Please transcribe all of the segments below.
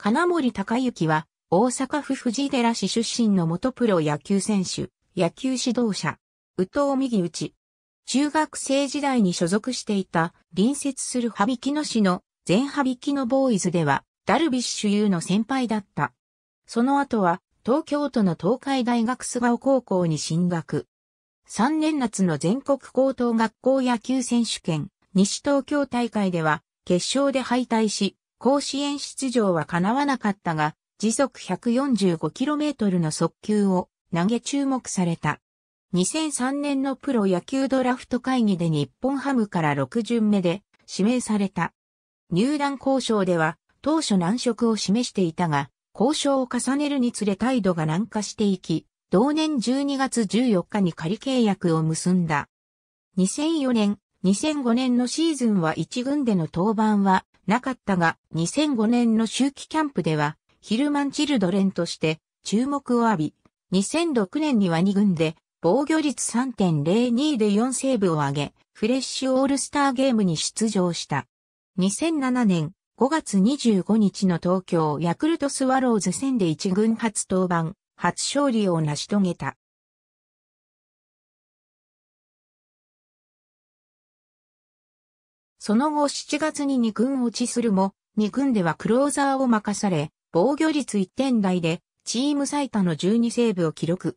金森隆之は、大阪府藤寺市出身の元プロ野球選手、野球指導者、宇藤右内。中学生時代に所属していた、隣接する羽曳野市の、全羽曳野ボーイズでは、ダルビッシュ有の先輩だった。その後は、東京都の東海大学菅生高校に進学。3年夏の全国高等学校野球選手権、西東京大会では、決勝で敗退し、甲子園出場は叶わなかったが、時速 145km の速球を投げ注目された。2003年のプロ野球ドラフト会議で日本ハムから6巡目で指名された。入団交渉では当初難色を示していたが、交渉を重ねるにつれ態度が軟化していき、同年12月14日に仮契約を結んだ。2004年、2005年のシーズンは1軍での登板はなかったが、2005年の秋季キャンプでは、ヒルマンチルドレンとして注目を浴び、2006年には2軍で防御率3.02で4セーブを上げ、フレッシュオールスターゲームに出場した。2007年5月25日の東京ヤクルトスワローズ戦で1軍初登板、初勝利を成し遂げた。その後7月に2軍落ちするも、2軍ではクローザーを任され、防御率1点台で、チーム最多の12セーブを記録。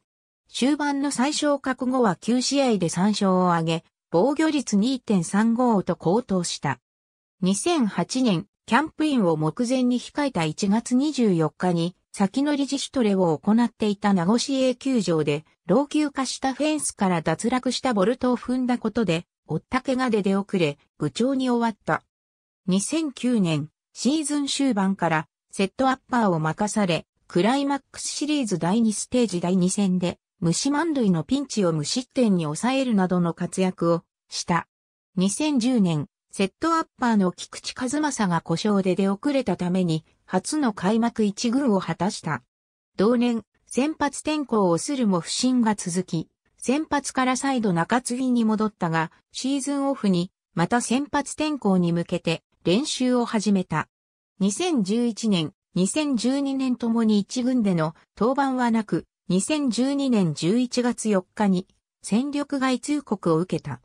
終盤の最小覚悟は9試合で3勝を挙げ、防御率2.35と高騰した。2008年、キャンプインを目前に控えた1月24日に、先のり自主トレを行っていた名護市営球場で、老朽化したフェンスから脱落したボルトを踏んだことで、おったけがで出遅れ、部長に終わった。2009年、シーズン終盤からセットアッパーを任され、クライマックスシリーズ第2ステージ第2戦で、虫満塁のピンチを無失点に抑えるなどの活躍をした。2010年、セットアッパーの菊池和正が故障で出遅れたために、初の開幕一軍を果たした。同年、先発転向をするも不振が続き、先発から再度中継ぎに戻ったが、シーズンオフに、また先発転向に向けて練習を始めた。2011年、2012年ともに一軍での登板はなく、2012年11月4日に戦力外通告を受けた。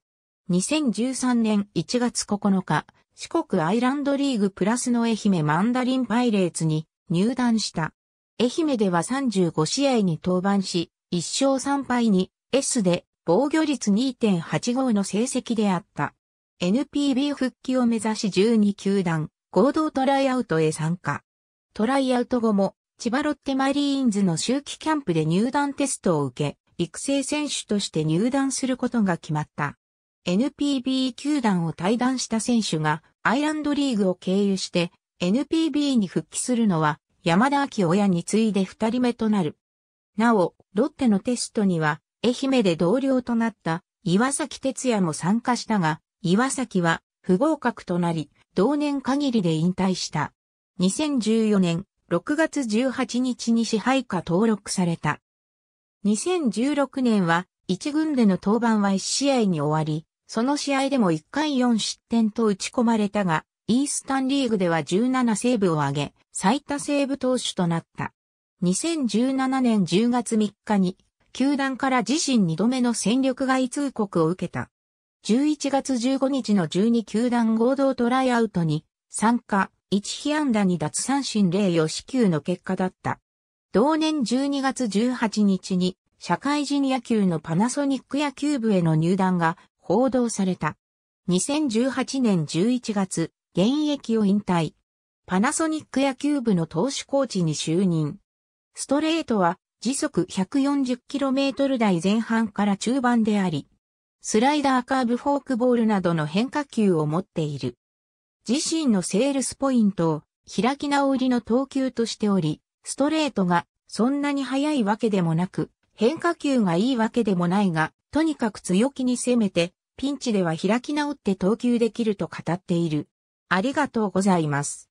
2013年1月9日、四国アイランドリーグプラスの愛媛マンダリンパイレーツに入団した。愛媛では35試合に登板し、1勝3敗に S で防御率2.85の成績であった。NPB 復帰を目指し12球団合同トライアウトへ参加。トライアウト後も千葉ロッテマリーンズの秋季キャンプで入団テストを受け、育成選手として入団することが決まった。NPB 球団を退団した選手がアイランドリーグを経由して NPB に復帰するのは山田明親に次いで2人目となる。なお、ロッテのテストには愛媛で同僚となった岩崎哲也も参加したが、岩崎は不合格となり、同年限りで引退した。2014年6月18日に支配下登録された。2016年は1軍での登板は1試合に終わり、その試合でも1回4失点と打ち込まれたが、イースタンリーグでは17セーブを挙げ、最多セーブ投手となった。2017年10月3日に球団から自身2度目の戦力外通告を受けた。11月15日の12球団合同トライアウトに参加、1被安打に奪三振0を死球の結果だった。同年12月18日に社会人野球のパナソニック野球部への入団が報道された。2018年11月、現役を引退。パナソニック野球部の投手コーチに就任。ストレートは時速 140km 台前半から中盤であり、スライダーカーブフォークボールなどの変化球を持っている。自身のセールスポイントを開き直りの投球としており、ストレートがそんなに速いわけでもなく、変化球がいいわけでもないが、とにかく強気に攻めて、ピンチでは開き直って投球できると語っている。ありがとうございます。